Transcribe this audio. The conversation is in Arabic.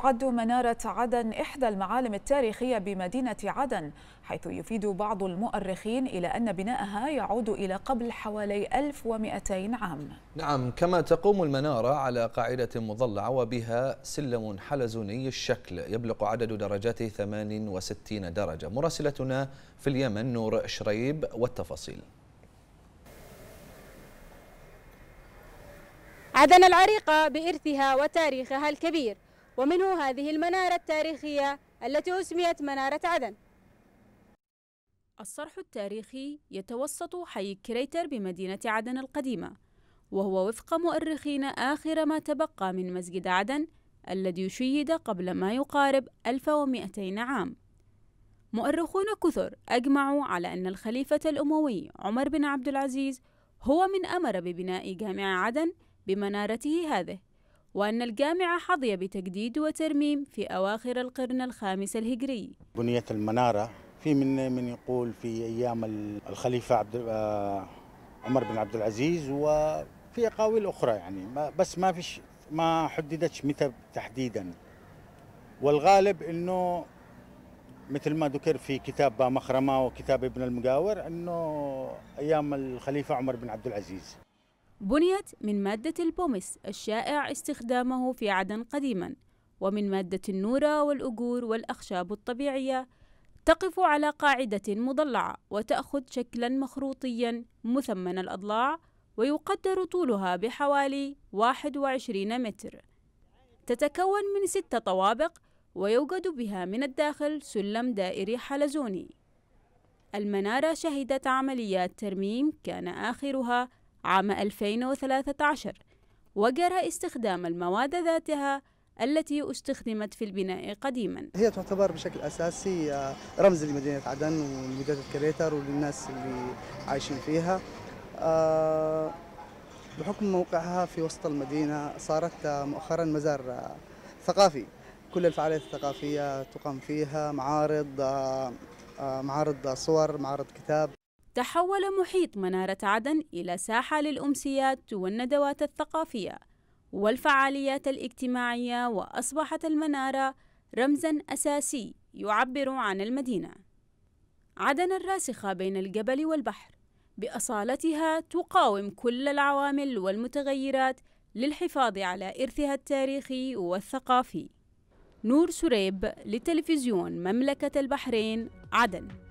تعد منارة عدن إحدى المعالم التاريخية بمدينة عدن حيث يفيد بعض المؤرخين إلى أن بناءها يعود إلى قبل حوالي 1200 عام نعم كما تقوم المنارة على قاعدة مضلعة وبها سلم حلزوني الشكل يبلغ عدد درجاته 68 درجة مراسلتنا في اليمن نور شريب والتفاصيل عدن العريقة بإرثها وتاريخها الكبير ومنه هذه المنارة التاريخية التي أسميت منارة عدن الصرح التاريخي يتوسط حي كريتر بمدينة عدن القديمة وهو وفق مؤرخين آخر ما تبقى من مسجد عدن الذي شيد قبل ما يقارب 1200 عام مؤرخون كثر أجمعوا على أن الخليفة الأموي عمر بن عبد العزيز هو من أمر ببناء جامع عدن بمنارته هذه وأن الجامعة حظي بتجديد وترميم في أواخر القرن الخامس الهجري بنية المنارة في من من يقول في أيام الخليفة عبد آه، عمر بن عبد العزيز وفي أقاويل أخرى يعني بس ما فيش ما حددتش متى تحديدا والغالب أنه مثل ما ذكر في كتاب مخرمة وكتاب ابن المجاور أنه أيام الخليفة عمر بن عبد العزيز بنيت من مادة البومس الشائع استخدامه في عدن قديما ومن مادة النورة والأجور والأخشاب الطبيعية تقف على قاعدة مضلعة وتأخذ شكلا مخروطيا مثمن الأضلاع ويقدر طولها بحوالي 21 متر تتكون من ست طوابق ويوجد بها من الداخل سلم دائري حلزوني المنارة شهدت عمليات ترميم كان آخرها عام 2013 وجرى استخدام المواد ذاتها التي استخدمت في البناء قديما هي تعتبر بشكل أساسي آه، رمز لمدينة عدن ولمدينة كريتر وللناس اللي عايشين فيها آه، بحكم موقعها في وسط المدينة صارت آه، مؤخرا مزار ثقافي كل الفعاليات الثقافية تقام فيها معارض معارض صور معارض كتاب تحول محيط منارة عدن إلى ساحة للأمسيات والندوات الثقافية والفعاليات الاجتماعية وأصبحت المنارة رمزًا أساسي يعبر عن المدينة. عدن الراسخة بين الجبل والبحر بأصالتها تقاوم كل العوامل والمتغيرات للحفاظ على إرثها التاريخي والثقافي. نور سريب لتلفزيون مملكة البحرين عدن